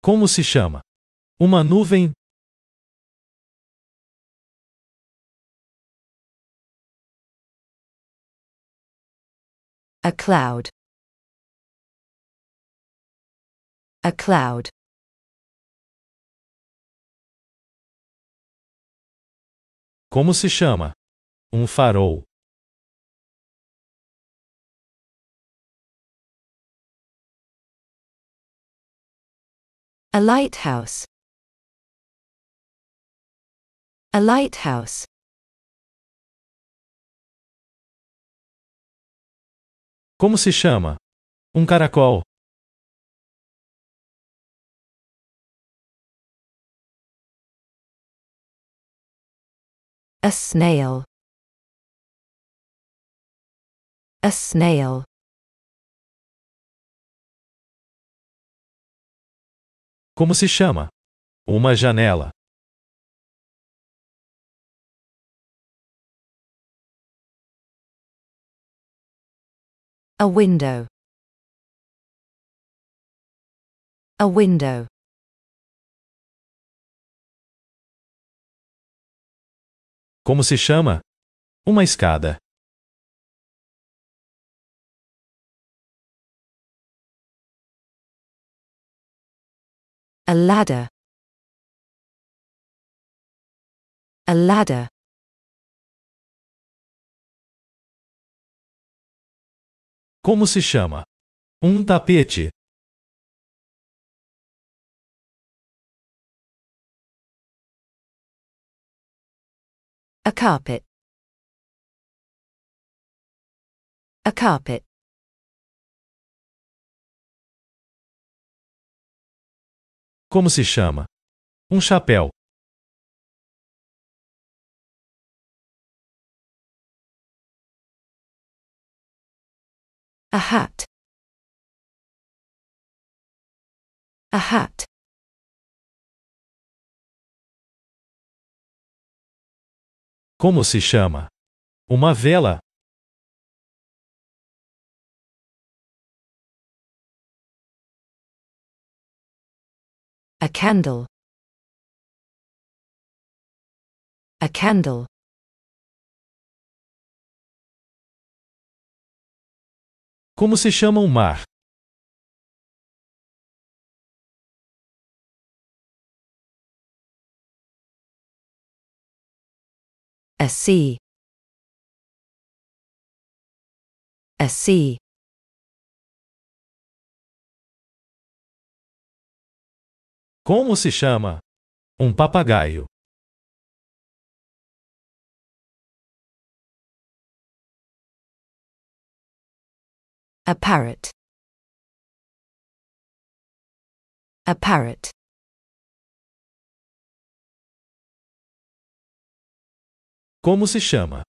Como se chama? Uma nuvem? A cloud. A cloud. Como se chama? Um farol. A lighthouse. A lighthouse. Como se chama? Um caracol. A snail. A snail. Como se chama? Uma janela. A window. A window. Como se chama? Uma escada. A ladder. A ladder. Como se chama? Um tapete. A carpet. A carpet. Como se chama? Um chapéu. A hat. A hat. Como se chama? Uma vela. A candle. A candle. Como se chama o um mar? A sea. A sea. Como se chama? Um papagaio. A parrot. A parrot. Como se chama?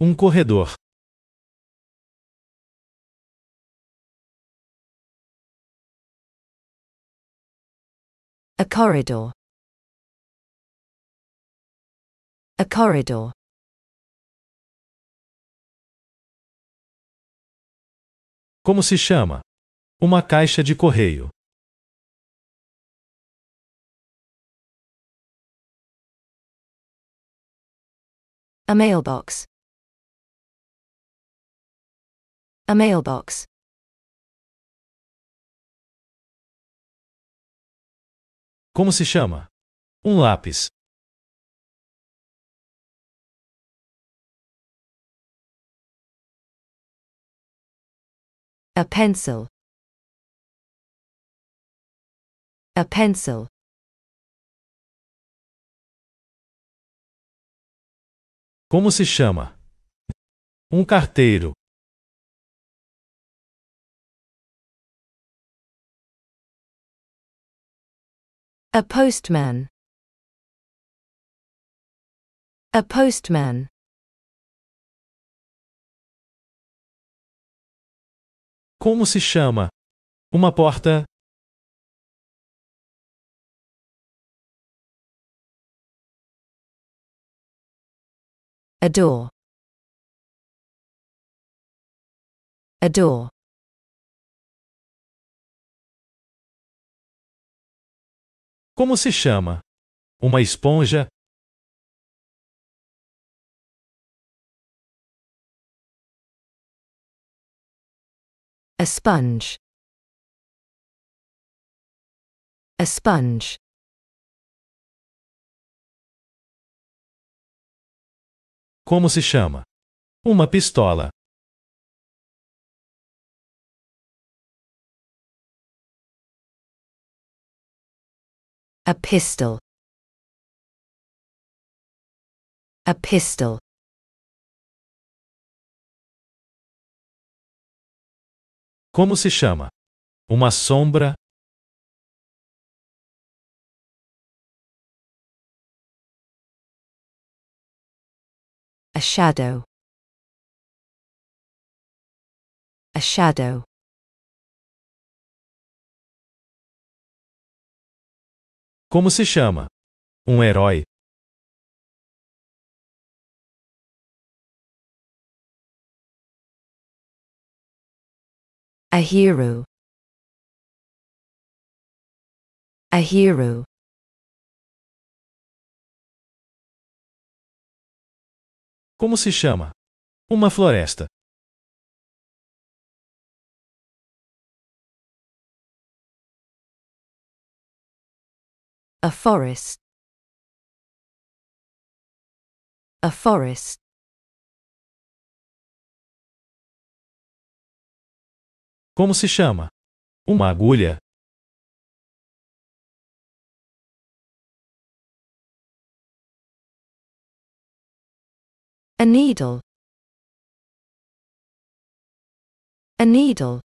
Um corredor. A corridor. A corridor. Como se chama? Uma caixa de correio. A mailbox. A mailbox. Como se chama? Um lápis. A pencil. A pencil. Como se chama? Um carteiro. A postman. A postman. Como se chama? Uma porta. A door. A door. Como se chama? Uma esponja? A sponge. A sponge. Como se chama? Uma pistola. A pistol. A pistol. Como se chama? Uma sombra? A shadow. A shadow. Como se chama? Um herói. A hero. A hero. Como se chama? Uma floresta. A forest. A forest. Como se chama? Uma agulha. A needle. A needle.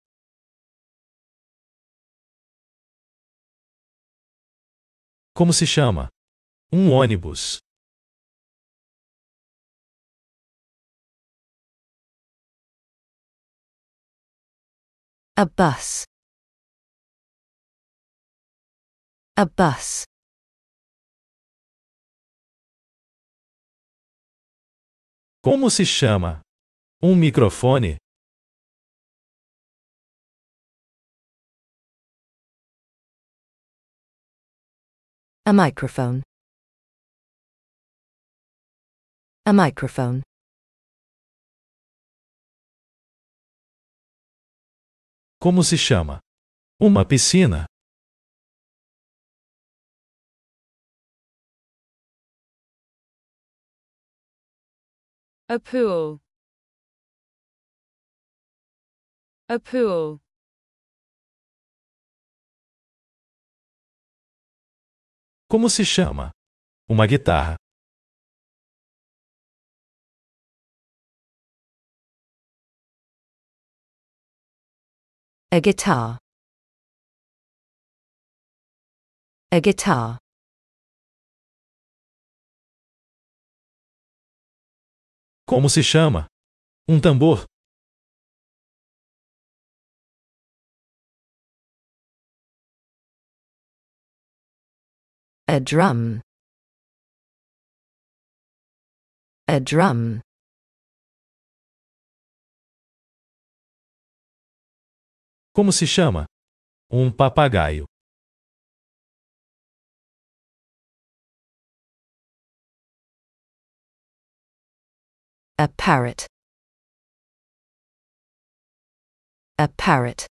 Como se chama? Um ônibus. A bus. A bus. Como se chama? Um microfone. A microphone. A microphone. Como se chama? Uma piscina. A pool. A pool. Como se chama? Uma guitarra. A guitar. A guitar. Como se chama? Um tambor. A drum. A drum. Como se chama? Um papagaio. A parrot. A parrot.